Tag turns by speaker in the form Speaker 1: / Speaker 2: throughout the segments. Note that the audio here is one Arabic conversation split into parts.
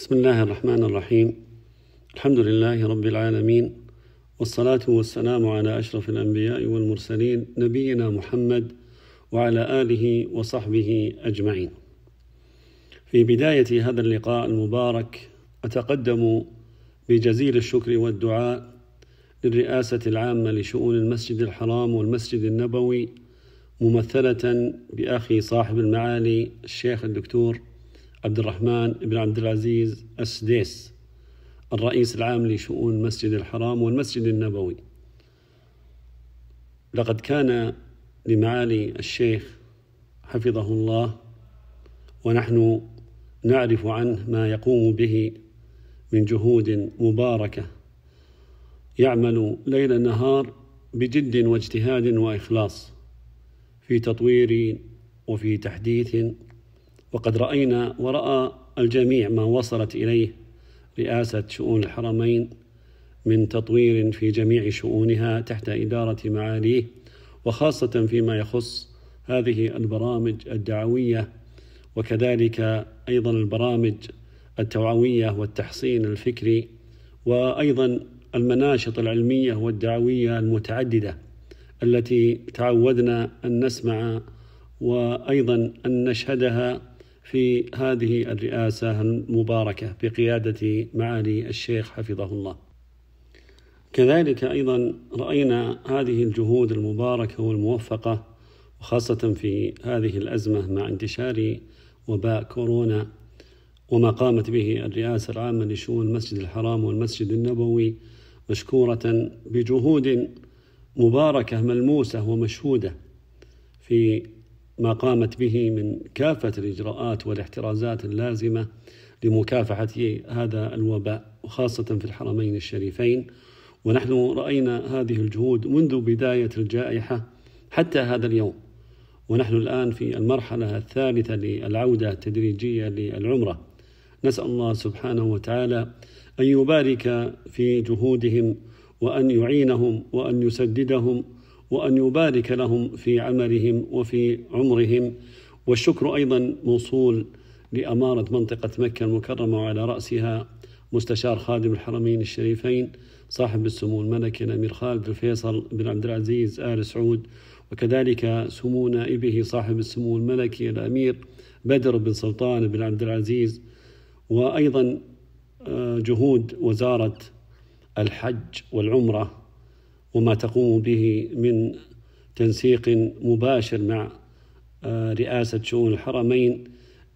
Speaker 1: بسم الله الرحمن الرحيم الحمد لله رب العالمين والصلاة والسلام على أشرف الأنبياء والمرسلين نبينا محمد وعلى آله وصحبه أجمعين. في بداية هذا اللقاء المبارك أتقدم بجزيل الشكر والدعاء للرئاسة العامة لشؤون المسجد الحرام والمسجد النبوي ممثلة بأخي صاحب المعالي الشيخ الدكتور عبد الرحمن بن عبد العزيز السديس الرئيس العام لشؤون المسجد الحرام والمسجد النبوي لقد كان لمعالي الشيخ حفظه الله ونحن نعرف عنه ما يقوم به من جهود مباركه يعمل ليل نهار بجد واجتهاد واخلاص في تطوير وفي تحديث وقد رأينا ورأى الجميع ما وصلت إليه رئاسة شؤون الحرمين من تطوير في جميع شؤونها تحت إدارة معاليه وخاصة فيما يخص هذه البرامج الدعوية وكذلك أيضا البرامج التوعوية والتحصين الفكري وأيضا المناشط العلمية والدعوية المتعددة التي تعودنا أن نسمع وأيضا أن نشهدها في هذه الرئاسة المباركة بقيادة معالي الشيخ حفظه الله. كذلك أيضا رأينا هذه الجهود المباركة والموفقة وخاصة في هذه الأزمة مع انتشار وباء كورونا وما قامت به الرئاسة العامة لشؤون المسجد الحرام والمسجد النبوي مشكورة بجهود مباركة ملموسة ومشهودة في ما قامت به من كافة الإجراءات والاحترازات اللازمة لمكافحة هذا الوباء وخاصة في الحرمين الشريفين ونحن رأينا هذه الجهود منذ بداية الجائحة حتى هذا اليوم ونحن الآن في المرحلة الثالثة للعودة التدريجية للعمرة نسأل الله سبحانه وتعالى أن يبارك في جهودهم وأن يعينهم وأن يسددهم وأن يبارك لهم في عملهم وفي عمرهم والشكر أيضا موصول لأمارة منطقة مكة المكرمة وعلى رأسها مستشار خادم الحرمين الشريفين صاحب السمو الملكي الأمير خالد الفيصل بن عبد العزيز آل سعود وكذلك سمو نائبه صاحب السمو الملكي الأمير بدر بن سلطان بن عبد العزيز وأيضا آه، جهود وزارة الحج والعمرة وما تقوم به من تنسيق مباشر مع آه، رئاسة شؤون الحرمين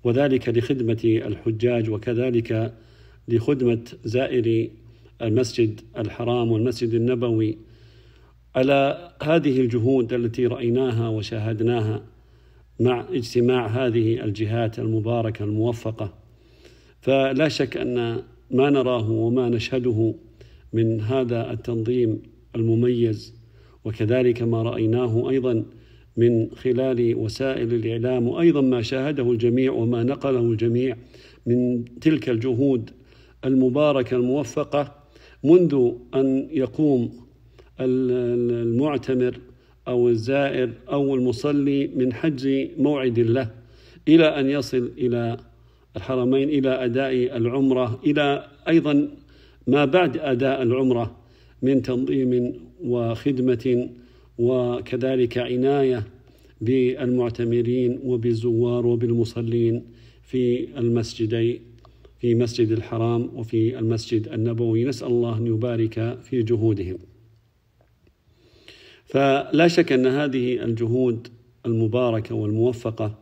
Speaker 1: وذلك لخدمة الحجاج وكذلك لخدمة زائري المسجد الحرام والمسجد النبوي على هذه الجهود التي رأيناها وشاهدناها مع اجتماع هذه الجهات المباركة الموفقة فلا شك أن ما نراه وما نشهده من هذا التنظيم المميز وكذلك ما رايناه ايضا من خلال وسائل الاعلام وايضا ما شاهده الجميع وما نقله الجميع من تلك الجهود المباركه الموفقه منذ ان يقوم المعتمر او الزائر او المصلي من حج موعد له الى ان يصل الى الحرمين الى اداء العمره الى ايضا ما بعد اداء العمره من تنظيم وخدمه وكذلك عنايه بالمعتمرين وبالزوار وبالمصلين في المسجدين في مسجد الحرام وفي المسجد النبوي نسال الله ان يبارك في جهودهم فلا شك ان هذه الجهود المباركه والموفقه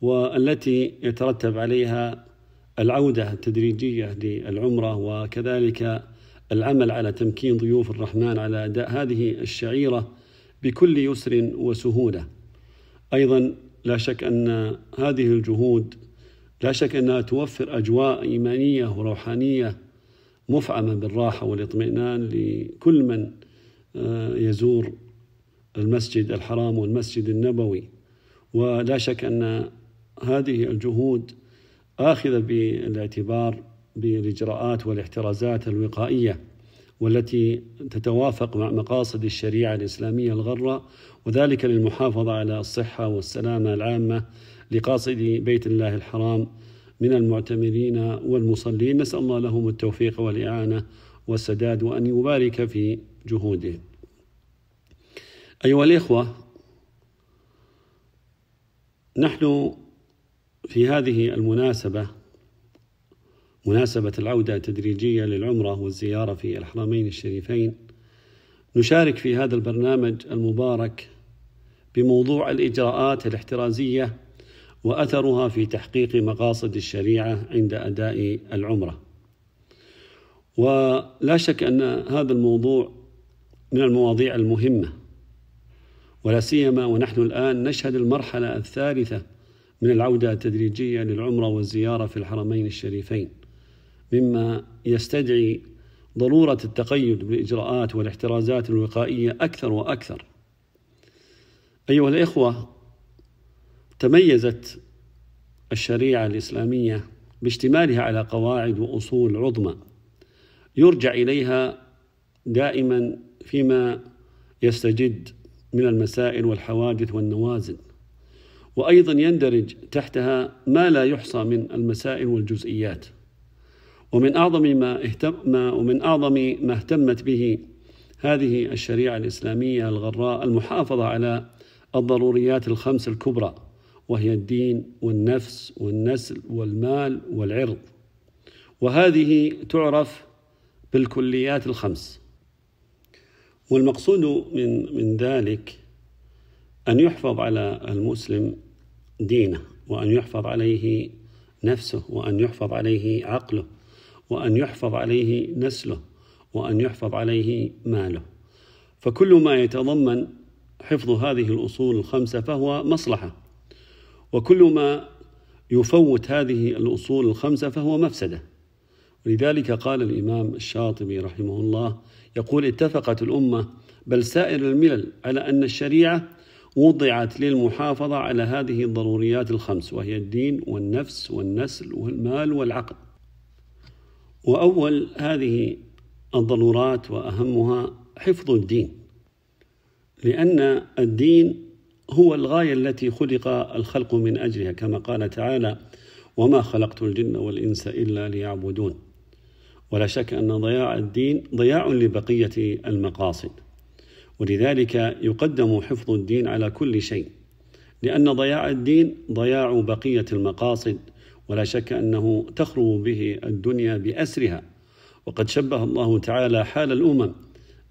Speaker 1: والتي يترتب عليها العوده التدريجيه للعمره وكذلك العمل على تمكين ضيوف الرحمن على أداء هذه الشعيرة بكل يسر وسهولة أيضا لا شك أن هذه الجهود لا شك أنها توفر أجواء إيمانية وروحانية مفعمة بالراحة والاطمئنان لكل من آه، يزور المسجد الحرام والمسجد النبوي ولا شك أن هذه الجهود آخذة بالاعتبار بالاجراءات والاحترازات الوقائيه والتي تتوافق مع مقاصد الشريعه الاسلاميه الغره وذلك للمحافظه على الصحه والسلامه العامه لقاصدي بيت الله الحرام من المعتمرين والمصلين نسال الله لهم التوفيق والاعانه والسداد وان يبارك في جهودهم. ايها الاخوه نحن في هذه المناسبه مناسبة العودة التدريجية للعمرة والزيارة في الحرمين الشريفين نشارك في هذا البرنامج المبارك بموضوع الإجراءات الاحترازية وأثرها في تحقيق مقاصد الشريعة عند أداء العمرة ولا شك أن هذا الموضوع من المواضيع المهمة ولا سيما ونحن الآن نشهد المرحلة الثالثة من العودة التدريجية للعمرة والزيارة في الحرمين الشريفين مما يستدعي ضرورة التقيد بالإجراءات والاحترازات الوقائية أكثر وأكثر. أيها الإخوة، تميزت الشريعة الإسلامية باشتمالها على قواعد وأصول عظمى يرجع إليها دائما فيما يستجد من المسائل والحوادث والنوازل وأيضا يندرج تحتها ما لا يحصى من المسائل والجزئيات ومن أعظم ما اهتم ما ومن أعظم ما اهتمت به هذه الشريعة الإسلامية الغراء المحافظة على الضروريات الخمس الكبرى وهي الدين والنفس والنسل والمال والعرض وهذه تعرف بالكليات الخمس والمقصود من من ذلك أن يحفظ على المسلم دينه وأن يحفظ عليه نفسه وأن يحفظ عليه عقله وأن يحفظ عليه نسله وأن يحفظ عليه ماله فكل ما يتضمن حفظ هذه الأصول الخمسة فهو مصلحة وكل ما يفوت هذه الأصول الخمسة فهو مفسدة ولذلك قال الإمام الشاطبي رحمه الله يقول اتفقت الأمة بل سائر الملل على أن الشريعة وضعت للمحافظة على هذه الضروريات الخمس وهي الدين والنفس والنسل والمال والعقل وأول هذه الضرورات وأهمها حفظ الدين لأن الدين هو الغاية التي خلق الخلق من أجلها كما قال تعالى وما خلقت الجن والإنس إلا ليعبدون ولا شك أن ضياع الدين ضياع لبقية المقاصد ولذلك يقدم حفظ الدين على كل شيء لأن ضياع الدين ضياع بقية المقاصد ولا شك أنه تخرب به الدنيا بأسرها وقد شبه الله تعالى حال الأمم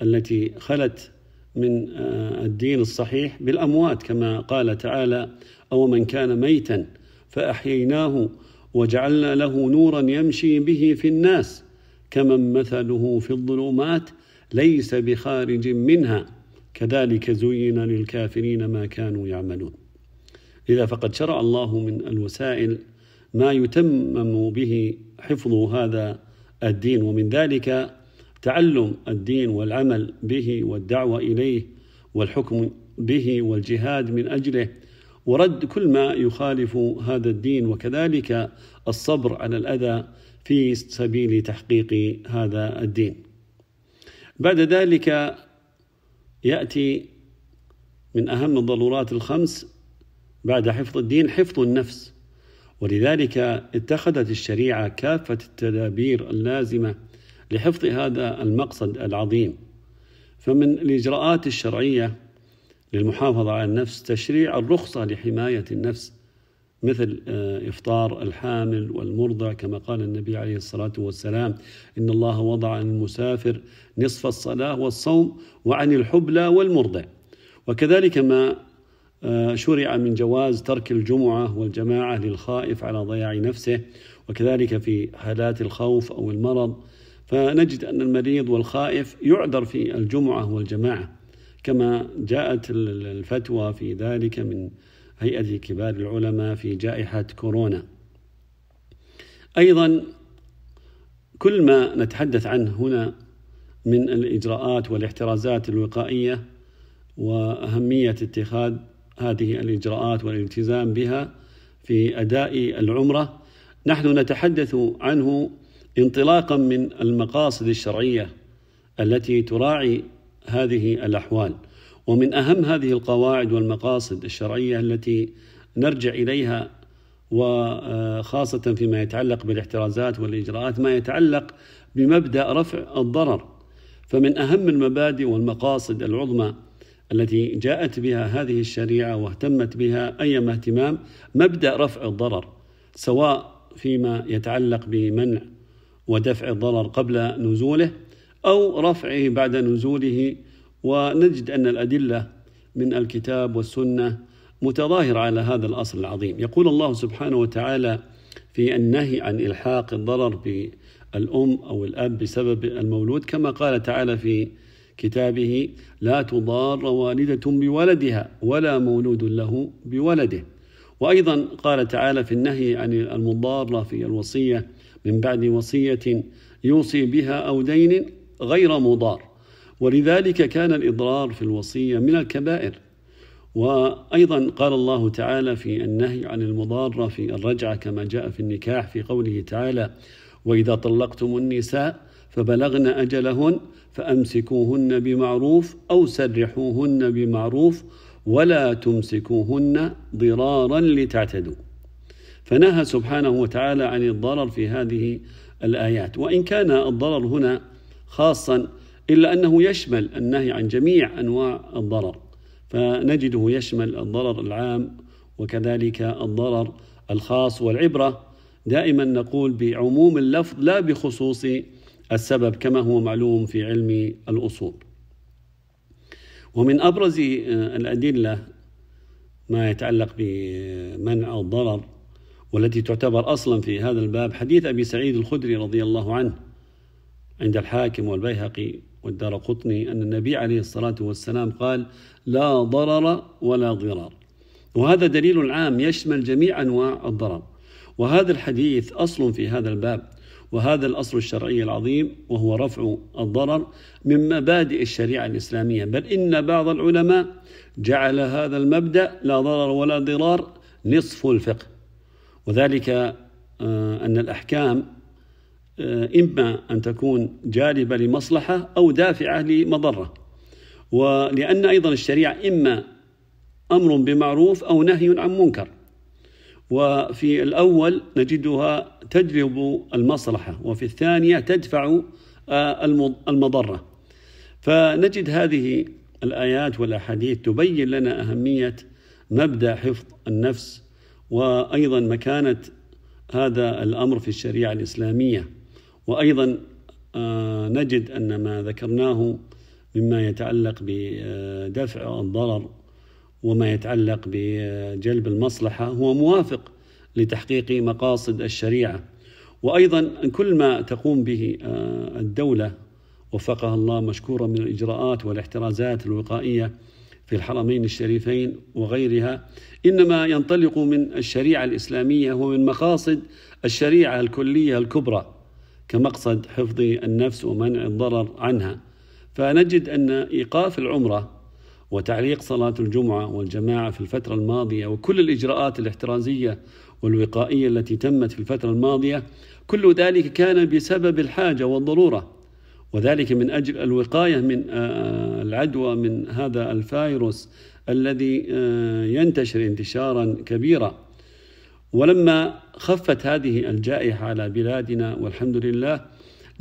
Speaker 1: التي خلت من آه، الدين الصحيح بالأموات كما قال تعالى أو من كان ميتا فأحييناه وجعلنا له نورا يمشي به في الناس كمن مثله في الظلمات ليس بخارج منها كذلك زين للكافرين ما كانوا يعملون إذا فقد شرع الله من الوسائل ما يتمم به حفظ هذا الدين ومن ذلك تعلم الدين والعمل به والدعوه اليه والحكم به والجهاد من اجله ورد كل ما يخالف هذا الدين وكذلك الصبر على الاذى في سبيل تحقيق هذا الدين. بعد ذلك ياتي من اهم الضرورات الخمس بعد حفظ الدين حفظ النفس ولذلك اتخذت الشريعة كافة التدابير اللازمة لحفظ هذا المقصد العظيم فمن الإجراءات الشرعية للمحافظة على النفس تشريع الرخصة لحماية النفس مثل آه، إفطار الحامل والمرضع كما قال النبي عليه الصلاة والسلام إن الله وضع عن المسافر نصف الصلاة والصوم وعن الحبلى والمرضع وكذلك ما آه، شرع من جواز ترك الجمعة والجماعة للخائف على ضياع نفسه وكذلك في حالات الخوف أو المرض فنجد أن المريض والخائف يعذر في الجمعة والجماعة كما جاءت الفتوى في ذلك من هيئة كبار العلماء في جائحة كورونا أيضا كل ما نتحدث عنه هنا من الإجراءات والاحترازات الوقائية وأهمية اتخاذ هذه الإجراءات والالتزام بها في أداء العمرة نحن نتحدث عنه انطلاقا من المقاصد الشرعية التي تراعي هذه الأحوال ومن أهم هذه القواعد والمقاصد الشرعية التي نرجع إليها وخاصة فيما يتعلق بالاحترازات والإجراءات ما يتعلق بمبدأ رفع الضرر فمن أهم المبادئ والمقاصد العظمى التي جاءت بها هذه الشريعة واهتمت بها أيما اهتمام مبدأ رفع الضرر سواء فيما يتعلق بمنع ودفع الضرر قبل نزوله أو رفعه بعد نزوله ونجد أن الأدلة من الكتاب والسنة متظاهرة على هذا الأصل العظيم يقول الله سبحانه وتعالى في النهي عن إلحاق الضرر بالأم أو الأب بسبب المولود كما قال تعالى في كتابه لا تضار والدة بولدها ولا مولود له بولده وأيضا قال تعالى في النهي عن المضارة في الوصية من بعد وصية يوصي بها أو دين غير مضار ولذلك كان الإضرار في الوصية من الكبائر وأيضا قال الله تعالى في النهي عن المضارة في الرجعة كما جاء في النكاح في قوله تعالى وإذا طلقتم النساء فبلغن أجلهن فأمسكوهن بمعروف أو سرحوهن بمعروف ولا تمسكوهن ضرارا لتعتدوا فنهى سبحانه وتعالى عن الضرر في هذه الآيات وإن كان الضرر هنا خاصا إلا أنه يشمل النهي عن جميع أنواع الضرر فنجده يشمل الضرر العام وكذلك الضرر الخاص والعبرة دائما نقول بعموم اللفظ لا بخصوص السبب كما هو معلوم في علم الأصول ومن أبرز آه، الأدلة ما يتعلق بمنع الضرر والتي تعتبر أصلا في هذا الباب حديث أبي سعيد الخدري رضي الله عنه عند الحاكم والبيهقي والدار قطني أن النبي عليه الصلاة والسلام قال لا ضرر ولا ضرار وهذا دليل عام يشمل جميع أنواع الضرر وهذا الحديث أصل في هذا الباب وهذا الأصل الشرعي العظيم وهو رفع الضرر من مبادئ الشريعة الإسلامية بل إن بعض العلماء جعل هذا المبدأ لا ضرر ولا ضرار نصف الفقه وذلك آه، أن الأحكام آه، إما أن تكون جالبة لمصلحة أو دافعة لمضرة ولأن أيضا الشريعة إما أمر بمعروف أو نهي عن منكر وفي الأول نجدها تجلب المصلحة وفي الثانية تدفع آه، المضرة فنجد هذه الآيات والأحاديث تبين لنا أهمية مبدأ حفظ النفس وأيضا مكانة هذا الأمر في الشريعة الإسلامية وأيضا آه، نجد أن ما ذكرناه مما يتعلق بدفع الضرر وما يتعلق بجلب المصلحة هو موافق لتحقيق مقاصد الشريعة وأيضا كل ما تقوم به آه، الدولة وفقها الله مشكورا من الإجراءات والاحترازات الوقائية في الحرمين الشريفين وغيرها إنما ينطلق من الشريعة الإسلامية ومن مقاصد الشريعة الكلية الكبرى كمقصد حفظ النفس ومنع الضرر عنها فنجد أن إيقاف العمرة وتعليق صلاة الجمعة والجماعة في الفترة الماضية وكل الإجراءات الاحترازية والوقائية التي تمت في الفترة الماضية كل ذلك كان بسبب الحاجة والضرورة وذلك من أجل الوقاية من آه، آه، العدوى من هذا الفيروس الذي آه، ينتشر انتشارا كبيرا ولما خفت هذه الجائحة على بلادنا والحمد لله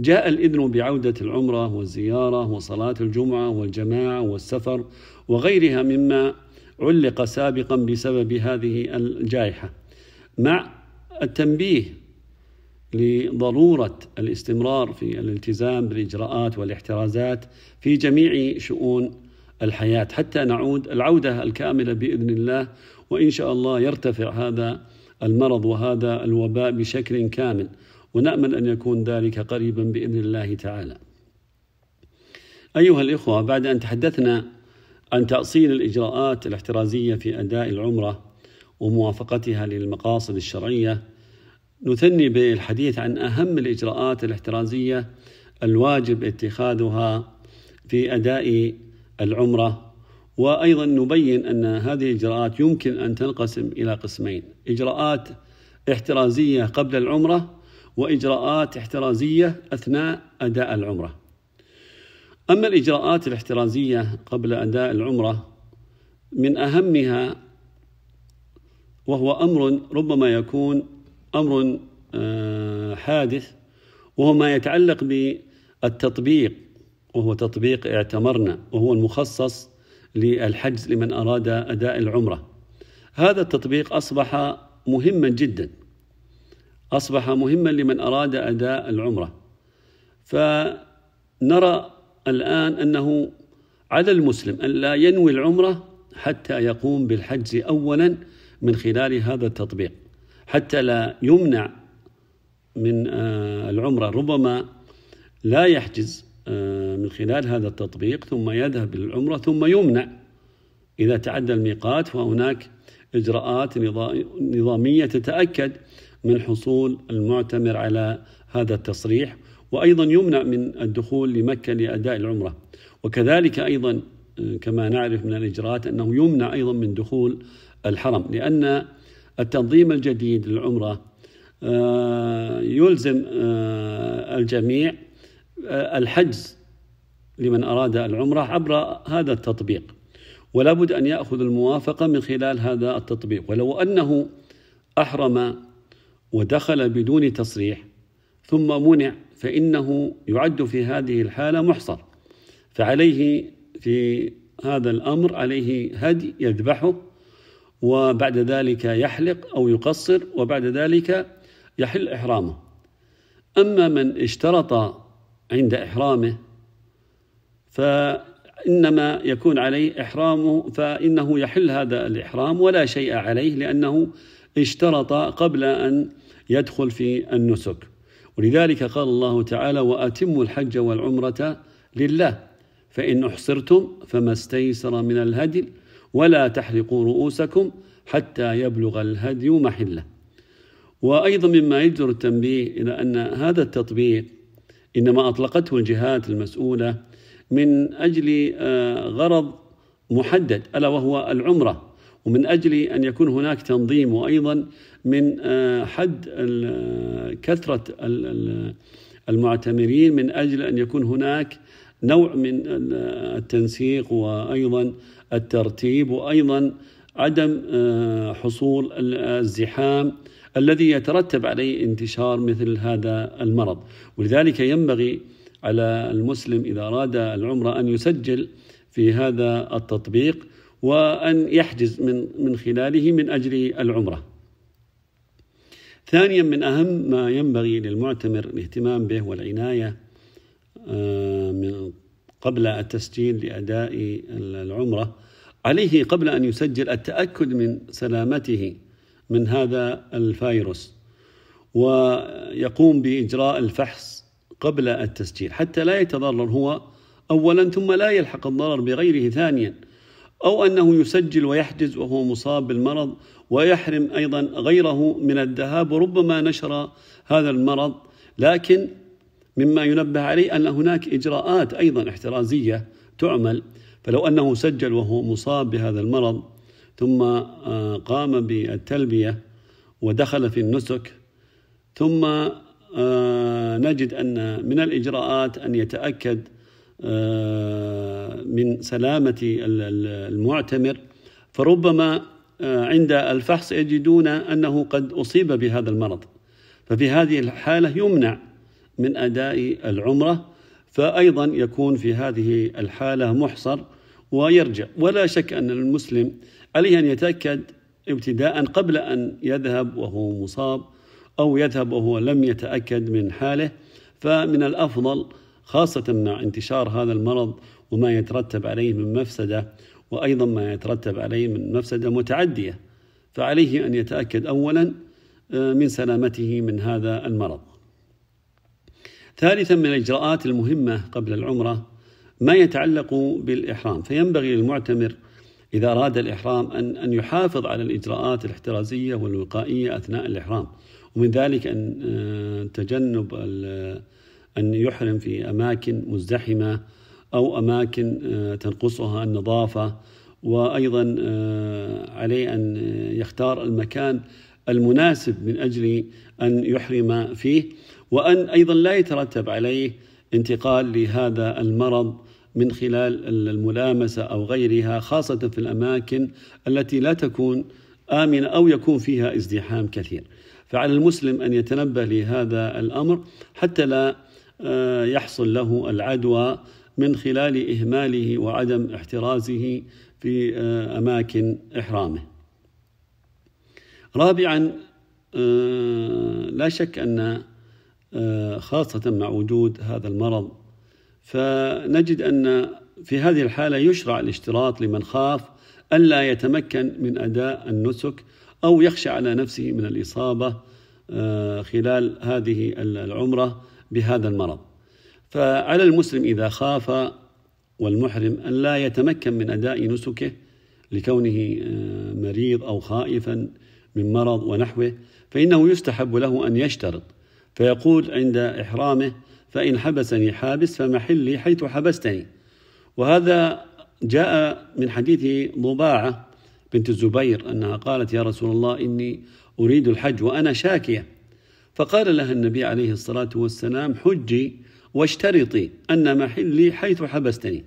Speaker 1: جاء الإذن بعودة العمرة والزيارة وصلاة الجمعة والجماعة والسفر وغيرها مما علق سابقا بسبب هذه الجائحة مع التنبيه لضرورة الاستمرار في الالتزام بالإجراءات والاحترازات في جميع شؤون الحياة حتى نعود العودة الكاملة بإذن الله وإن شاء الله يرتفع هذا المرض وهذا الوباء بشكل كامل ونأمل أن يكون ذلك قريبا بإذن الله تعالى أيها الإخوة بعد أن تحدثنا عن تأصيل الإجراءات الاحترازية في أداء العمرة وموافقتها للمقاصد الشرعية نثني بالحديث عن أهم الإجراءات الاحترازية الواجب اتخاذها في أداء العمرة وأيضا نبين أن هذه الإجراءات يمكن أن تنقسم إلى قسمين إجراءات احترازية قبل العمرة وإجراءات احترازية أثناء أداء العمرة أما الإجراءات الاحترازية قبل أداء العمرة من أهمها وهو أمر ربما يكون أمر آه، حادث وهو ما يتعلق بالتطبيق وهو تطبيق اعتمرنا وهو المخصص للحجز لمن أراد أداء العمرة هذا التطبيق أصبح مهما جدا أصبح مهما لمن أراد أداء العمرة فنرى الآن أنه على المسلم أن لا ينوي العمرة حتى يقوم بالحج أولا من خلال هذا التطبيق حتى لا يمنع من آه، العمرة ربما لا يحجز آه، من خلال هذا التطبيق ثم يذهب للعمرة ثم يمنع إذا تعدى الميقات فهناك إجراءات نظامية تتأكد من حصول المعتمر على هذا التصريح وأيضا يمنع من الدخول لمكة لأداء العمرة وكذلك أيضا آه، كما نعرف من الإجراءات أنه يمنع أيضا من دخول الحرم لأن التنظيم الجديد للعمرة آه، يلزم آه، الجميع الحجز لمن أراد العمرة عبر هذا التطبيق ولا بد أن يأخذ الموافقة من خلال هذا التطبيق ولو أنه أحرم ودخل بدون تصريح ثم منع فإنه يعد في هذه الحالة محصر فعليه في هذا الأمر عليه هدي يذبحه وبعد ذلك يحلق أو يقصر وبعد ذلك يحل إحرامه أما من اشترط عند إحرامه فإنما يكون عليه إحرامه فإنه يحل هذا الإحرام ولا شيء عليه لأنه اشترط قبل أن يدخل في النسك ولذلك قال الله تعالى وأتموا الحج والعمرة لله فإن أحصرتم فما استيسر من الهدي ولا تحلقوا رؤوسكم حتى يبلغ الهدي محله وأيضا مما يجدر التنبيه إلى أن هذا التطبيق إنما أطلقته الجهات المسؤولة من أجل آه، غرض محدد ألا وهو العمرة ومن أجل أن يكون هناك تنظيم وأيضا من آه، حد آه، كثرة المعتمرين من أجل أن يكون هناك نوع من آه، التنسيق وأيضا الترتيب وأيضا عدم حصول الزحام الذي يترتب عليه انتشار مثل هذا المرض ولذلك ينبغي على المسلم إذا أراد العمرة أن يسجل في هذا التطبيق وأن يحجز من من خلاله من أجل العمرة. ثانيا من أهم ما ينبغي للمعتمر الاهتمام به والعناية آه، من قبل التسجيل لأداء العمرة عليه قبل أن يسجل التأكد من سلامته من هذا الفيروس ويقوم بإجراء الفحص قبل التسجيل حتى لا يتضرر هو أولا ثم لا يلحق الضرر بغيره ثانيا أو أنه يسجل ويحجز وهو مصاب بالمرض ويحرم أيضا غيره من الذهاب وربما نشر هذا المرض لكن مما ينبه عليه أن هناك إجراءات أيضا احترازية تعمل فلو أنه سجل وهو مصاب بهذا المرض ثم آه، قام بالتلبية ودخل في النسك ثم آه، نجد أن من الإجراءات أن يتأكد آه، من سلامة المعتمر فربما آه، عند الفحص يجدون أنه قد أصيب بهذا المرض ففي هذه الحالة يمنع من أداء العمرة فأيضا يكون في هذه الحالة محصر ويرجع ولا شك أن المسلم عليه أن يتأكد ابتداء قبل أن يذهب وهو مصاب أو يذهب وهو لم يتأكد من حاله فمن الأفضل خاصة مع انتشار هذا المرض وما يترتب عليه من مفسدة وأيضا ما يترتب عليه من مفسدة متعدية فعليه أن يتأكد أولا آه، من سلامته من هذا المرض ثالثا من الإجراءات المهمة قبل العمرة ما يتعلق بالإحرام فينبغي للمعتمر إذا أراد الإحرام أن أن يحافظ على الإجراءات الاحترازية والوقائية أثناء الإحرام ومن ذلك أن آه، تجنب أن يحرم في أماكن مزدحمة أو أماكن آه، تنقصها النظافة وأيضا آه، عليه أن يختار المكان المناسب من أجل أن يحرم فيه وأن أيضا لا يترتب عليه انتقال لهذا المرض من خلال الملامسة أو غيرها خاصة في الأماكن التي لا تكون آمنة أو يكون فيها ازدحام كثير فعلى المسلم أن يتنبه لهذا الأمر حتى لا آه، يحصل له العدوى من خلال إهماله وعدم احترازه في آه، أماكن إحرامه. رابعا آه، لا شك أن خاصة مع وجود هذا المرض فنجد أن في هذه الحالة يشرع الاشتراط لمن خاف ألا يتمكن من أداء النسك أو يخشى على نفسه من الإصابة خلال هذه العمرة بهذا المرض فعلى المسلم إذا خاف والمحرم أن لا يتمكن من أداء نسكه لكونه آه، مريض أو خائفا من مرض ونحوه فإنه يستحب له أن يشترط فيقول عند إحرامه فإن حبسني حابس فمحلي حيث حبستني وهذا جاء من حديث ضباعة بنت الزبير أنها قالت يا رسول الله إني أريد الحج وأنا شاكية فقال لها النبي عليه الصلاة والسلام حجي واشترطي أن محلي حيث حبستني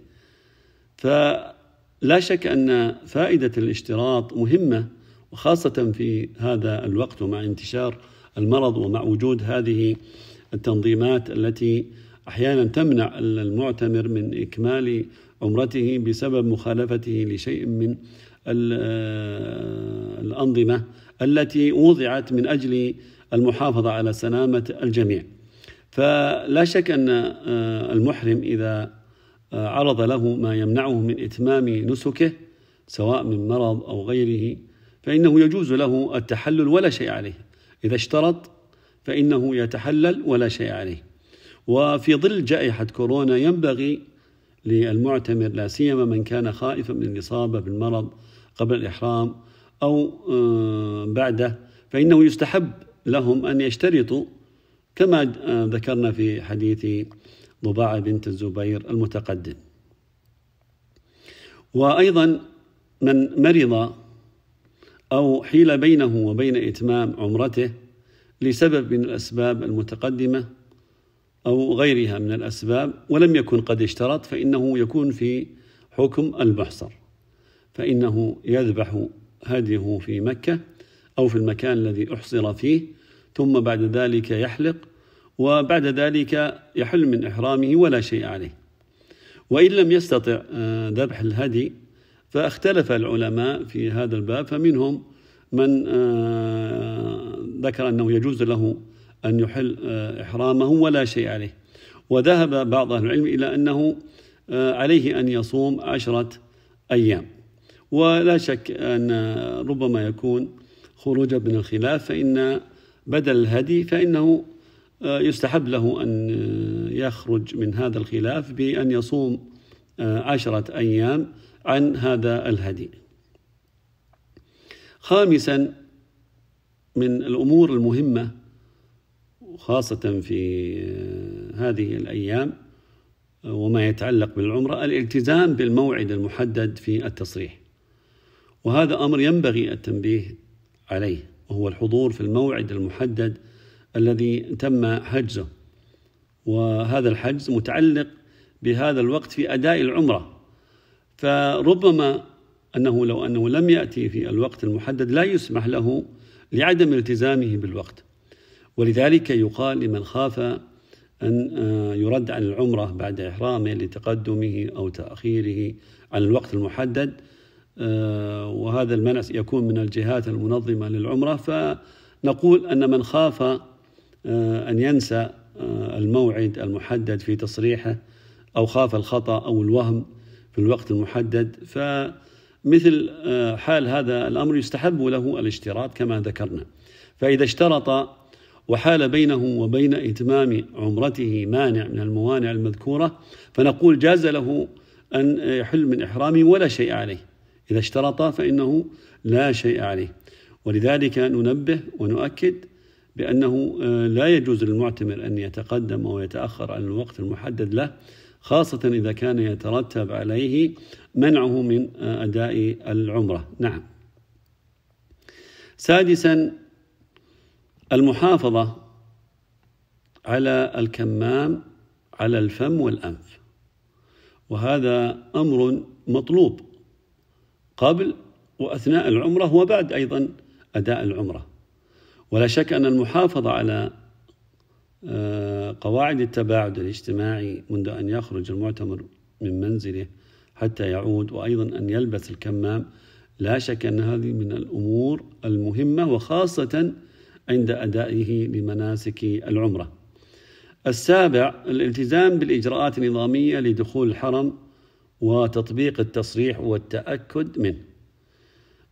Speaker 1: فلا شك أن فائدة الاشتراط مهمة وخاصة في هذا الوقت ومع انتشار المرض ومع وجود هذه التنظيمات التي أحيانا تمنع المعتمر من إكمال عمرته بسبب مخالفته لشيء من الأنظمة التي وضعت من أجل المحافظة على سلامة الجميع فلا شك أن آه، المحرم إذا آه، عرض له ما يمنعه من إتمام نسكه سواء من مرض أو غيره فإنه يجوز له التحلل ولا شيء عليه إذا اشترط فإنه يتحلل ولا شيء عليه وفي ظل جائحة كورونا ينبغي للمعتمر لا سيما من كان خائفا من الإصابة بالمرض قبل الإحرام أو آه، بعده فإنه يستحب لهم أن يشترطوا كما ذكرنا في حديث ضباعة بنت الزبير المتقدم وأيضا من مرض أو حيل بينه وبين إتمام عمرته لسبب من الأسباب المتقدمة أو غيرها من الأسباب ولم يكن قد اشترط فإنه يكون في حكم المحصر فإنه يذبح هديه في مكة أو في المكان الذي أحصر فيه ثم بعد ذلك يحلق وبعد ذلك يحل من إحرامه ولا شيء عليه وإن لم يستطع آه، ذبح الهدي فاختلف العلماء في هذا الباب فمنهم من آه، ذكر أنه يجوز له أن يحل آه، إحرامه ولا شيء عليه وذهب بعض أهل العلم إلى أنه عليه أن يصوم عشرة أيام ولا شك أن ربما يكون خروج من الخلاف فإن بدل الهدي فإنه آه، يستحب له أن آه، يخرج من هذا الخلاف بأن يصوم آه، عشرة أيام عن هذا الهدي خامسا من الأمور المهمة خاصة في هذه الأيام وما يتعلق بالعمرة الالتزام بالموعد المحدد في التصريح وهذا أمر ينبغي التنبيه عليه وهو الحضور في الموعد المحدد الذي تم حجزه وهذا الحجز متعلق بهذا الوقت في أداء العمرة فربما أنه لو أنه لم يأتي في الوقت المحدد لا يسمح له لعدم التزامه بالوقت ولذلك يقال لمن خاف أن آه، يرد عن العمرة بعد إحرامه لتقدمه أو تأخيره عن الوقت المحدد آه، وهذا المنع يكون من الجهات المنظمة للعمرة فنقول أن من خاف آه، أن ينسى آه، الموعد المحدد في تصريحه أو خاف الخطأ أو الوهم في الوقت المحدد فمثل حال هذا الأمر يستحب له الاشتراط كما ذكرنا فإذا اشترط وحال بينه وبين إتمام عمرته مانع من الموانع المذكورة فنقول جاز له أن يحل من إحرامه ولا شيء عليه إذا اشترط فإنه لا شيء عليه ولذلك ننبه ونؤكد بأنه آه، لا يجوز للمعتمر أن يتقدم أو يتأخر عن الوقت المحدد له خاصة إذا كان يترتب عليه منعه من آه، أداء العمرة نعم سادسا المحافظة على الكمام على الفم والأنف وهذا أمر مطلوب قبل وأثناء العمرة وبعد أيضا أداء العمرة ولا شك أن المحافظة على آه، قواعد التباعد الاجتماعي منذ أن يخرج المعتمر من منزله حتى يعود وأيضا أن يلبس الكمام لا شك أن هذه من الأمور المهمة وخاصة عند أدائه لمناسك العمرة السابع الالتزام بالإجراءات النظامية لدخول الحرم وتطبيق التصريح والتأكد منه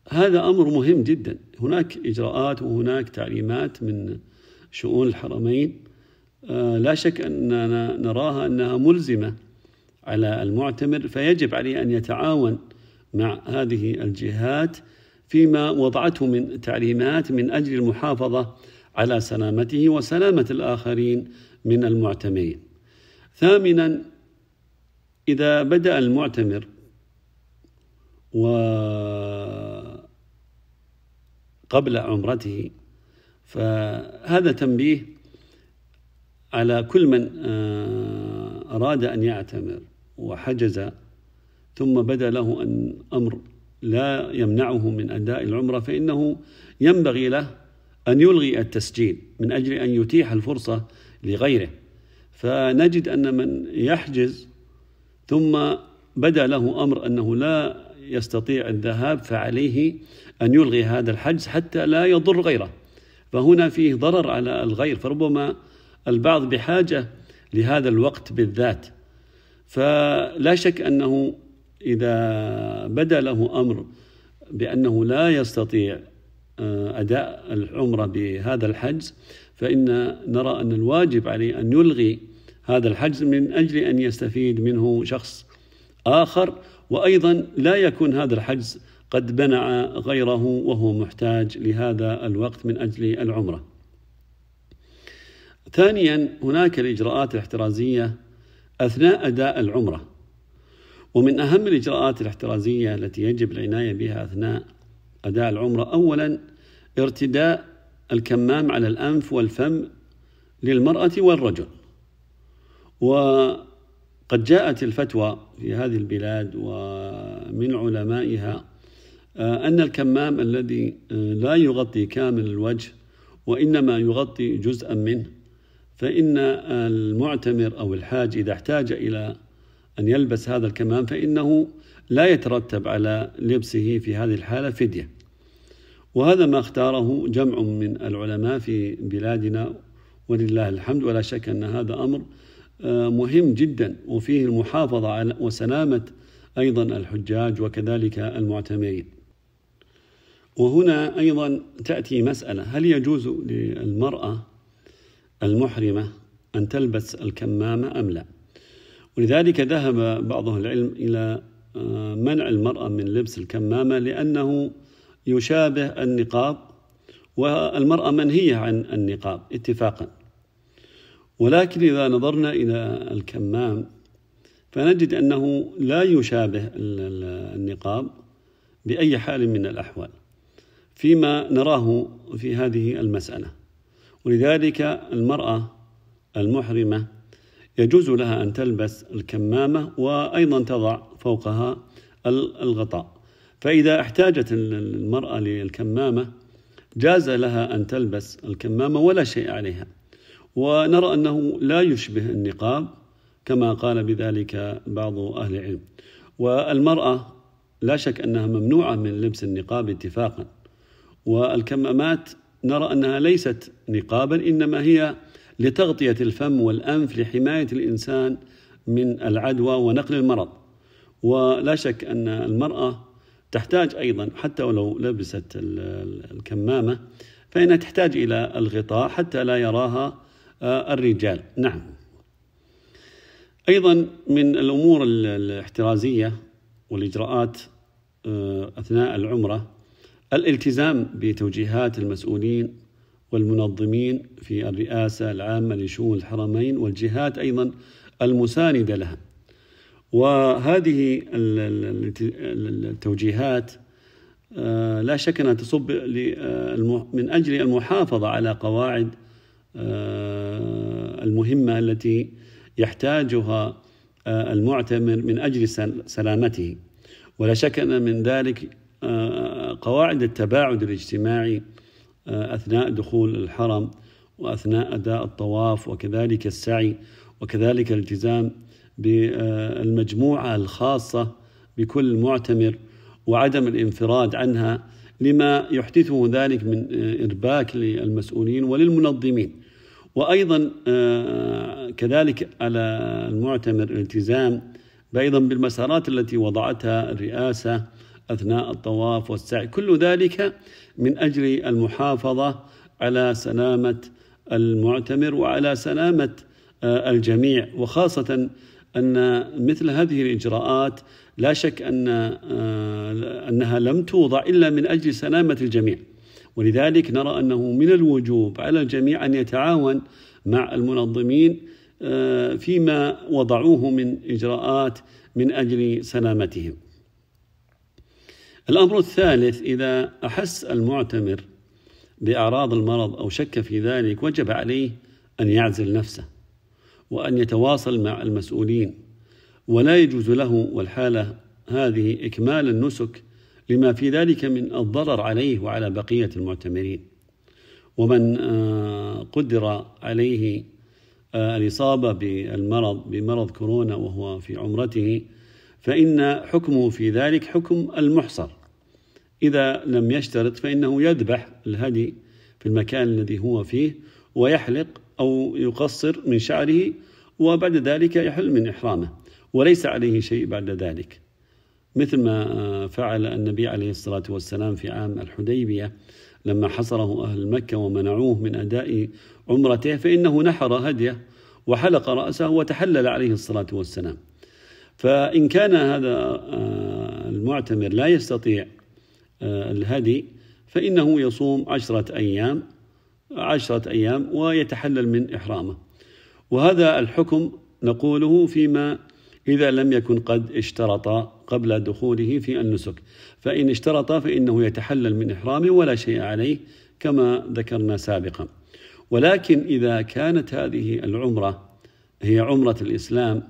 Speaker 1: هذا أمر مهم جدا هناك إجراءات وهناك تعليمات من شؤون الحرمين آه، لا شك أننا نراها أنها ملزمة على المعتمر فيجب عليه أن يتعاون مع هذه الجهات فيما وضعته من تعليمات من أجل المحافظة على سلامته وسلامة الآخرين من المعتمرين ثامنا إذا بدأ المعتمر وقبل عمرته فهذا تنبيه على كل من آه، أراد أن يعتمر وحجز ثم بدا له أن أمر لا يمنعه من أداء العمرة فإنه ينبغي له أن يلغي التسجيل من أجل أن يتيح الفرصة لغيره فنجد أن من يحجز ثم بدا له امر انه لا يستطيع الذهاب فعليه ان يلغي هذا الحجز حتى لا يضر غيره فهنا فيه ضرر على الغير فربما البعض بحاجه لهذا الوقت بالذات فلا شك انه اذا بدا له امر بانه لا يستطيع آه، اداء العمره بهذا الحجز فان نرى ان الواجب عليه ان يلغي هذا الحجز من أجل أن يستفيد منه شخص آخر وأيضا لا يكون هذا الحجز قد بنع غيره وهو محتاج لهذا الوقت من أجل العمرة ثانيا هناك الإجراءات الاحترازية أثناء أداء العمرة ومن أهم الإجراءات الاحترازية التي يجب العناية بها أثناء أداء العمرة أولا ارتداء الكمام على الأنف والفم للمرأة والرجل وقد جاءت الفتوى في هذه البلاد ومن علمائها آه، أن الكمام الذي آه، لا يغطي كامل الوجه وإنما يغطي جزءا منه فإن آه، المعتمر أو الحاج إذا احتاج إلى أن يلبس هذا الكمام فإنه لا يترتب على لبسه في هذه الحالة فدية وهذا ما اختاره جمع من العلماء في بلادنا ولله الحمد ولا شك أن هذا أمر مهم جدا وفيه المحافظة على وسلامة أيضا الحجاج وكذلك المعتمرين وهنا أيضا تأتي مسألة هل يجوز للمرأة المحرمة أن تلبس الكمامة أم لا ولذلك ذهب بعض أهل العلم إلى آه، منع المرأة من لبس الكمامة لأنه يشابه النقاب والمرأة منهية عن النقاب اتفاقا ولكن إذا نظرنا إلى الكمام فنجد أنه لا يشابه النقاب بأي حال من الأحوال فيما نراه في هذه المسألة ولذلك المرأة المحرمة يجوز لها أن تلبس الكمامة وأيضا تضع فوقها الغطاء فإذا احتاجت المرأة للكمامة جاز لها أن تلبس الكمامة ولا شيء عليها ونرى أنه لا يشبه النقاب كما قال بذلك بعض أهل العلم والمرأة لا شك أنها ممنوعة من لبس النقاب اتفاقا والكمامات نرى أنها ليست نقابا إنما هي لتغطية الفم والأنف لحماية الإنسان من العدوى ونقل المرض ولا شك أن المرأة تحتاج أيضا حتى ولو لبست الكمامة فإنها تحتاج إلى الغطاء حتى لا يراها آه، الرجال نعم أيضا من الأمور الاحترازية والإجراءات آه، أثناء العمرة الالتزام بتوجيهات المسؤولين والمنظمين في الرئاسة العامة لشؤون الحرمين والجهات أيضا المساندة لها وهذه التوجيهات آه، لا شك أنها تصب من أجل المحافظة على قواعد آه، المهمة التي يحتاجها آه، المعتمر من أجل سلامته ولا شك أن من ذلك آه، قواعد التباعد الاجتماعي أثناء دخول الحرم وأثناء أداء الطواف وكذلك السعي وكذلك الالتزام بالمجموعة الخاصة بكل معتمر وعدم الانفراد عنها لما يحدثه ذلك من إرباك للمسؤولين وللمنظمين وأيضا آه، كذلك على المعتمر الالتزام أيضا بالمسارات التي وضعتها الرئاسة أثناء الطواف والسعي كل ذلك من أجل المحافظة على سلامة المعتمر وعلى سلامة آه، الجميع وخاصة أن مثل هذه الإجراءات لا شك أن آه، أنها لم توضع إلا من أجل سلامة الجميع ولذلك نرى أنه من الوجوب على الجميع أن يتعاون مع المنظمين آه، فيما وضعوه من إجراءات من أجل سلامتهم الأمر الثالث إذا أحس المعتمر بأعراض المرض أو شك في ذلك وجب عليه أن يعزل نفسه وأن يتواصل مع المسؤولين ولا يجوز له والحالة هذه إكمال النسك لما في ذلك من الضرر عليه وعلى بقية المعتمرين ومن آه، قدر عليه آه، الإصابة بالمرض بمرض كورونا وهو في عمرته فإن حكمه في ذلك حكم المحصر إذا لم يشترط فإنه يذبح الهدي في المكان الذي هو فيه ويحلق أو يقصر من شعره وبعد ذلك يحل من إحرامه وليس عليه شيء بعد ذلك مثل ما فعل النبي عليه الصلاة والسلام في عام الحديبية لما حصره أهل مكة ومنعوه من أداء عمرته فإنه نحر هديه وحلق رأسه وتحلل عليه الصلاة والسلام فإن كان هذا آه، المعتمر لا يستطيع آه، الهدي فإنه يصوم عشرة أيام عشرة أيام ويتحلل من إحرامه وهذا الحكم نقوله فيما إذا لم يكن قد اشترط قبل دخوله في النسك فإن اشترط فإنه يتحلل من إحرامه ولا شيء عليه كما ذكرنا سابقا ولكن إذا كانت هذه العمرة هي عمرة الإسلام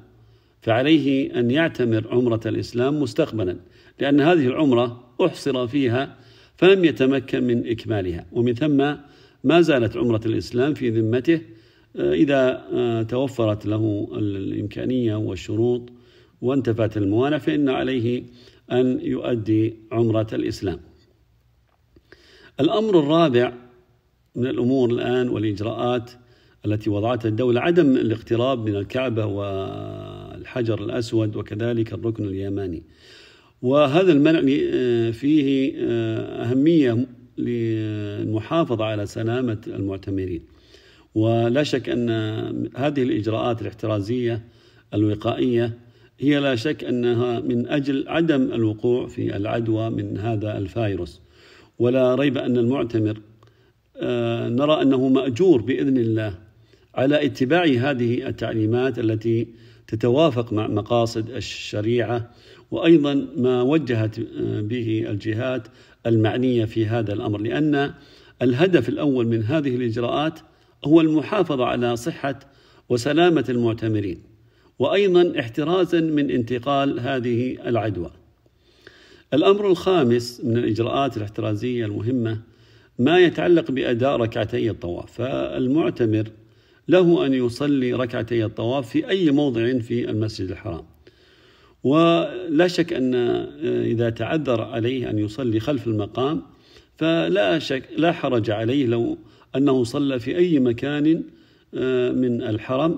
Speaker 1: فعليه أن يعتمر عمرة الإسلام مستقبلا لأن هذه العمرة أحصر فيها فلم يتمكن من إكمالها ومن ثم ما زالت عمرة الإسلام في ذمته آه، إذا آه، توفرت له الإمكانية والشروط وانتفت الموانة فإن عليه أن يؤدي عمرة الإسلام الأمر الرابع من الأمور الآن والإجراءات التي وضعتها الدولة عدم الاقتراب من الكعبة والحجر الأسود وكذلك الركن اليماني وهذا المنع آه، فيه آه، أهمية للمحافظة على سلامة المعتمرين ولا شك أن هذه الإجراءات الاحترازية الوقائية هي لا شك انها من اجل عدم الوقوع في العدوى من هذا الفايروس ولا ريب ان المعتمر آه، نرى انه ماجور باذن الله على اتباع هذه التعليمات التي تتوافق مع مقاصد الشريعه وايضا ما وجهت آه، به الجهات المعنيه في هذا الامر لان الهدف الاول من هذه الاجراءات هو المحافظه على صحه وسلامه المعتمرين وايضا احترازا من انتقال هذه العدوى. الامر الخامس من الاجراءات الاحترازيه المهمه ما يتعلق باداء ركعتي الطواف، فالمعتمر له ان يصلي ركعتي الطواف في اي موضع في المسجد الحرام. ولا شك ان اذا تعذر عليه ان يصلي خلف المقام فلا شك لا حرج عليه لو انه صلى في اي مكان آه، من الحرم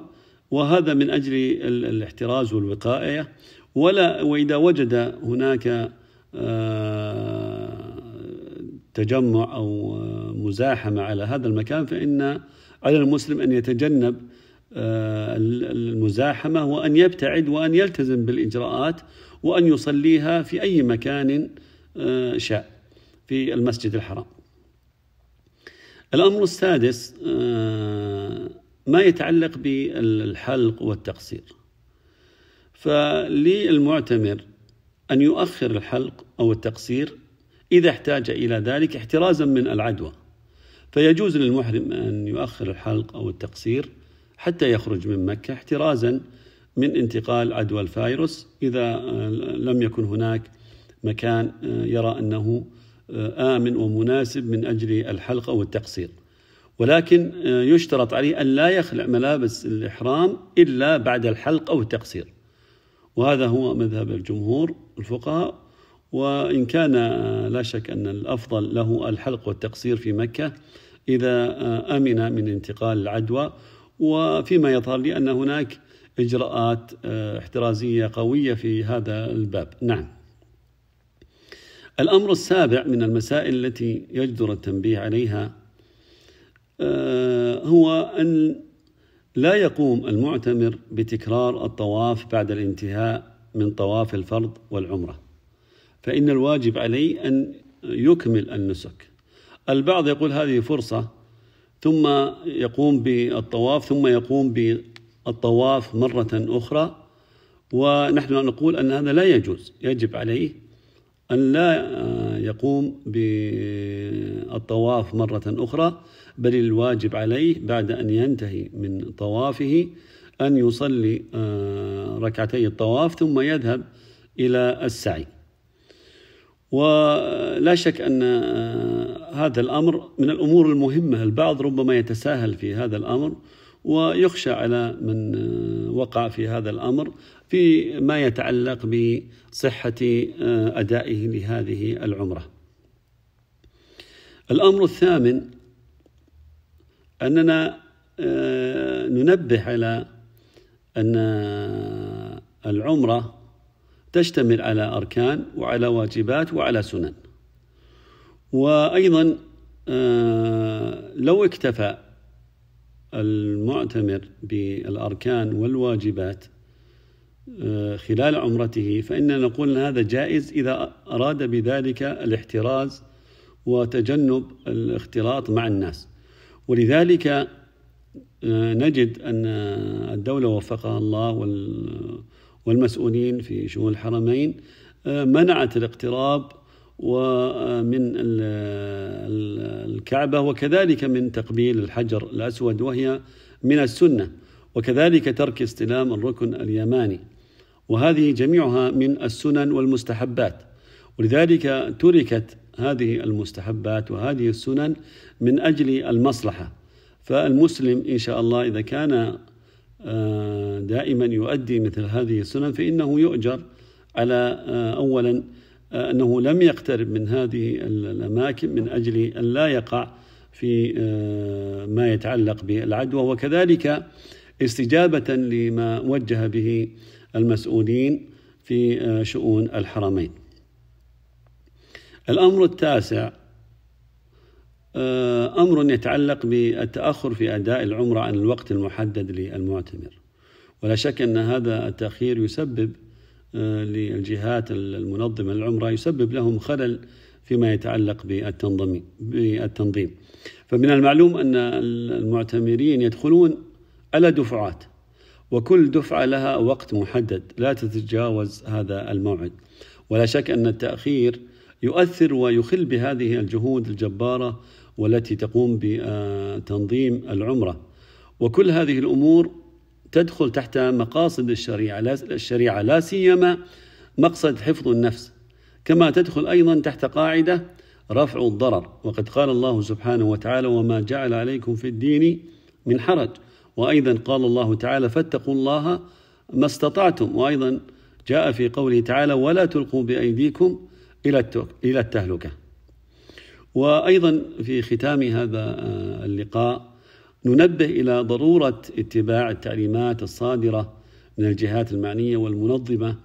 Speaker 1: وهذا من أجل الاحتراز والوقاية ولا وإذا وجد هناك آه، تجمع أو آه، مزاحمة على هذا المكان فإن على المسلم أن يتجنب آه، المزاحمة وأن يبتعد وأن يلتزم بالإجراءات وأن يصليها في أي مكان شاء في المسجد الحرام الأمر السادس ما يتعلق بالحلق والتقصير فللمعتمر أن يؤخر الحلق أو التقصير إذا احتاج إلى ذلك احترازا من العدوى فيجوز للمحرم أن يؤخر الحلق أو التقصير حتى يخرج من مكة احترازا من انتقال عدوى الفيروس إذا لم يكن هناك مكان يرى أنه آمن ومناسب من أجل الحلق أو التقصير ولكن آه، يشترط عليه أن لا يخلع ملابس الإحرام إلا بعد الحلق أو التقصير وهذا هو مذهب الجمهور الفقهاء وإن كان آه، لا شك أن الأفضل له الحلق والتقصير في مكة إذا آه، أمن من انتقال العدوى وفيما يظهر لي أن هناك إجراءات احترازية قوية في هذا الباب نعم الأمر السابع من المسائل التي يجدر التنبيه عليها آه، هو أن لا يقوم المعتمر بتكرار الطواف بعد الانتهاء من طواف الفرض والعمرة فإن الواجب عليه أن يكمل النسك البعض يقول هذه فرصة ثم يقوم بالطواف ثم يقوم بالطواف مرة أخرى ونحن نقول أن هذا لا يجوز يجب عليه أن لا يقوم بالطواف مرة أخرى بل الواجب عليه بعد أن ينتهي من طوافه أن يصلي آه، ركعتي الطواف ثم يذهب إلى السعي ولا شك أن آه، هذا الأمر من الأمور المهمة البعض ربما يتساهل في هذا الأمر ويخشى على من آه، وقع في هذا الأمر فيما يتعلق بصحة أدائه لهذه العمرة الأمر الثامن أننا آه، ننبه على أن العمرة تشتمل على أركان وعلى واجبات وعلى سنن وأيضا آه، لو اكتفى المعتمر بالأركان والواجبات آه، خلال عمرته فإننا نقول هذا جائز إذا أراد بذلك الاحتراز وتجنب الاختلاط مع الناس ولذلك آه، نجد أن الدولة وفقها الله والمسؤولين في شؤون الحرمين آه، منعت الاقتراب ومن آه، الكعبة وكذلك من تقبيل الحجر الأسود وهي من السنة وكذلك ترك استلام الركن اليماني وهذه جميعها من السنن والمستحبات ولذلك تركت هذه المستحبات وهذه السنن من أجل المصلحة فالمسلم إن شاء الله إذا كان آه، دائما يؤدي مثل هذه السنن فإنه يؤجر على آه، أولا آه، أنه لم يقترب من هذه الأماكن من أجل أن لا يقع في ما يتعلق بالعدوى وكذلك استجابة لما وجه به المسؤولين في شؤون الحرمين الأمر التاسع آه، أمر يتعلق بالتأخر في أداء العمرة عن الوقت المحدد للمعتمر ولا شك أن هذا التأخير يسبب آه، للجهات المنظمة للعمرة يسبب لهم خلل فيما يتعلق بالتنظيم بالتنظيم فمن المعلوم أن المعتمرين يدخلون على دفعات وكل دفعة لها وقت محدد لا تتجاوز هذا الموعد ولا شك أن التأخير يؤثر ويخل بهذه الجهود الجبارة والتي تقوم بتنظيم العمرة وكل هذه الأمور تدخل تحت مقاصد الشريعة الشريعة لا سيما مقصد حفظ النفس كما تدخل أيضا تحت قاعدة رفع الضرر وقد قال الله سبحانه وتعالى وما جعل عليكم في الدين من حرج وأيضا قال الله تعالى فاتقوا الله ما استطعتم وأيضا جاء في قوله تعالى ولا تلقوا بأيديكم إلى إلى التهلكة وأيضا في ختام هذا آه، اللقاء ننبه إلى ضرورة اتباع التعليمات الصادرة من الجهات المعنية والمنظمة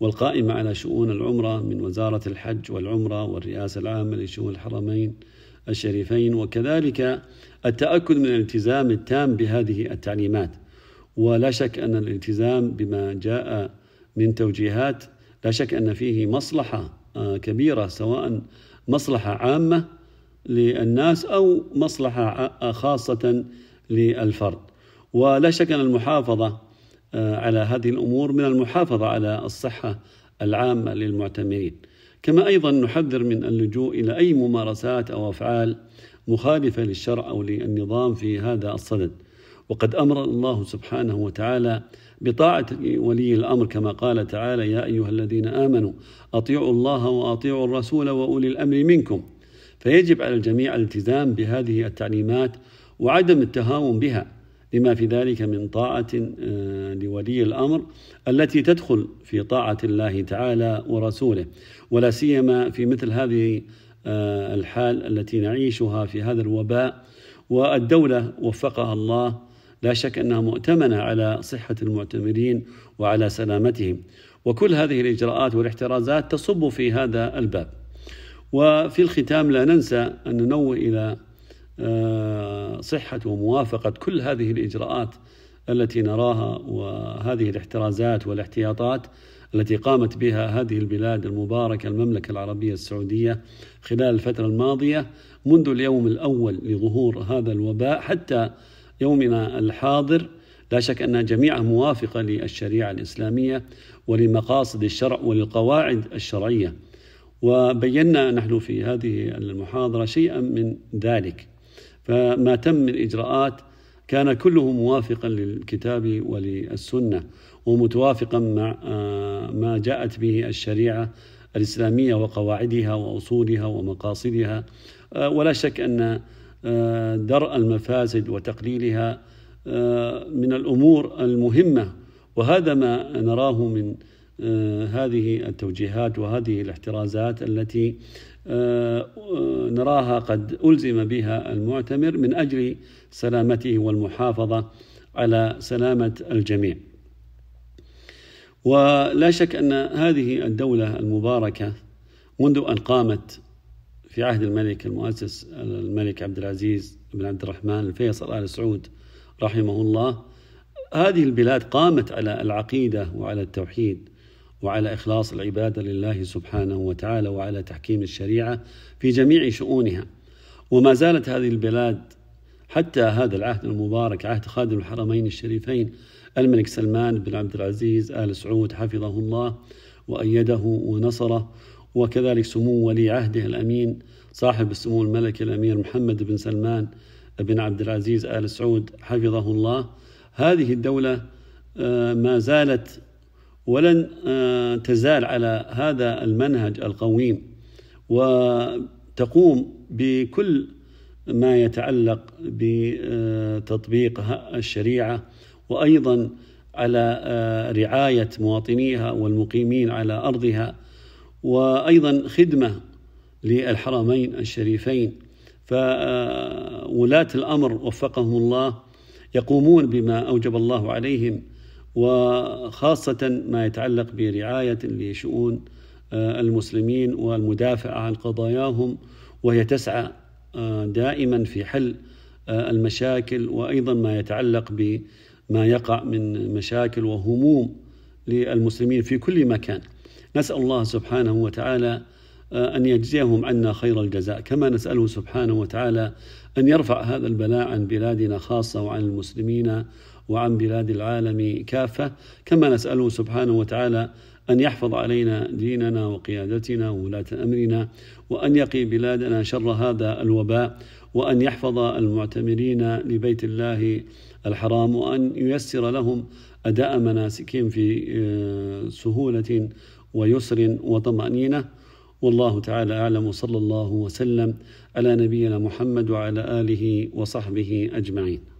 Speaker 1: والقائمة على شؤون العمرة من وزارة الحج والعمرة والرئاسة العامة لشؤون الحرمين الشريفين وكذلك التأكد من الالتزام التام بهذه التعليمات ولا شك أن الالتزام بما جاء من توجيهات لا شك أن فيه مصلحة آه، كبيرة سواء مصلحة عامة للناس أو مصلحة آه، خاصة للفرد ولا شك أن المحافظة آه، على هذه الأمور من المحافظة على الصحة العامة للمعتمرين كما أيضا نحذر من اللجوء إلى أي ممارسات أو أفعال مخالفة للشرع أو للنظام في هذا الصدد وقد أمر الله سبحانه وتعالى بطاعة ولي الأمر كما قال تعالى يا أيها الذين آمنوا أطيعوا الله وأطيعوا الرسول وأولي الأمر منكم فيجب على الجميع الالتزام بهذه التعليمات وعدم التهاون بها لما في ذلك من طاعة آه، لولي الأمر التي تدخل في طاعة الله تعالى ورسوله ولا سيما في مثل هذه آه، الحال التي نعيشها في هذا الوباء والدولة وفقها الله لا شك أنها مؤتمنة على صحة المعتمرين وعلى سلامتهم وكل هذه الإجراءات والاحترازات تصب في هذا الباب وفي الختام لا ننسى أن ننوه إلى آه، صحة وموافقة كل هذه الإجراءات التي نراها وهذه الاحترازات والاحتياطات التي قامت بها هذه البلاد المباركة المملكة العربية السعودية خلال الفترة الماضية منذ اليوم الأول لظهور هذا الوباء حتى يومنا الحاضر لا شك أنها جميعها موافقة للشريعة الإسلامية ولمقاصد الشرع وللقواعد الشرعية وبينا نحن في هذه المحاضرة شيئا من ذلك فما تم من إجراءات كان كله موافقا للكتاب وللسنة ومتوافقا مع آه، ما جاءت به الشريعة الإسلامية وقواعدها وأصولها ومقاصدها آه، ولا شك أن آه، درء المفاسد وتقليلها آه، من الامور المهمه وهذا ما نراه من آه، هذه التوجيهات وهذه الاحترازات التي نراها قد الزم بها المعتمر من اجل سلامته والمحافظه على سلامه الجميع. ولا شك ان هذه الدوله المباركه منذ ان قامت في عهد الملك المؤسس الملك عبد العزيز بن عبد الرحمن الفيصل آل سعود رحمه الله هذه البلاد قامت على العقيدة وعلى التوحيد وعلى إخلاص العبادة لله سبحانه وتعالى وعلى تحكيم الشريعة في جميع شؤونها وما زالت هذه البلاد حتى هذا العهد المبارك عهد خادم الحرمين الشريفين الملك سلمان بن عبد العزيز آل سعود حفظه الله وأيده ونصره وكذلك سمو ولي عهده الأمين صاحب السمو الملكي الأمير محمد بن سلمان بن عبد العزيز آل سعود حفظه الله هذه الدولة آه، ما زالت ولن آه، تزال على هذا المنهج القويم وتقوم بكل ما يتعلق بتطبيق الشريعه وايضا على آه، رعايه مواطنيها والمقيمين على ارضها وأيضا خدمة للحرمين الشريفين فولاة الأمر وفقهم الله يقومون بما أوجب الله عليهم وخاصة ما يتعلق برعاية لشؤون آه، المسلمين والمدافعة عن قضاياهم وهي تسعى آه، دائما في حل آه، المشاكل وأيضا ما يتعلق بما يقع من مشاكل وهموم للمسلمين في كل مكان نسأل الله سبحانه وتعالى آه، أن يجزيهم عنا خير الجزاء كما نسأله سبحانه وتعالى أن يرفع هذا البلاء عن بلادنا خاصة وعن المسلمين وعن بلاد العالم كافة كما نسأله سبحانه وتعالى أن يحفظ علينا ديننا وقيادتنا وولاة أمرنا وأن يقي بلادنا شر هذا الوباء وأن يحفظ المعتمرين لبيت الله الحرام وأن ييسر لهم أداء مناسكهم في آه، سهولة ويسر وطمأنينة والله تعالى أعلم وصلى الله وسلم على نبينا محمد وعلى آله وصحبه أجمعين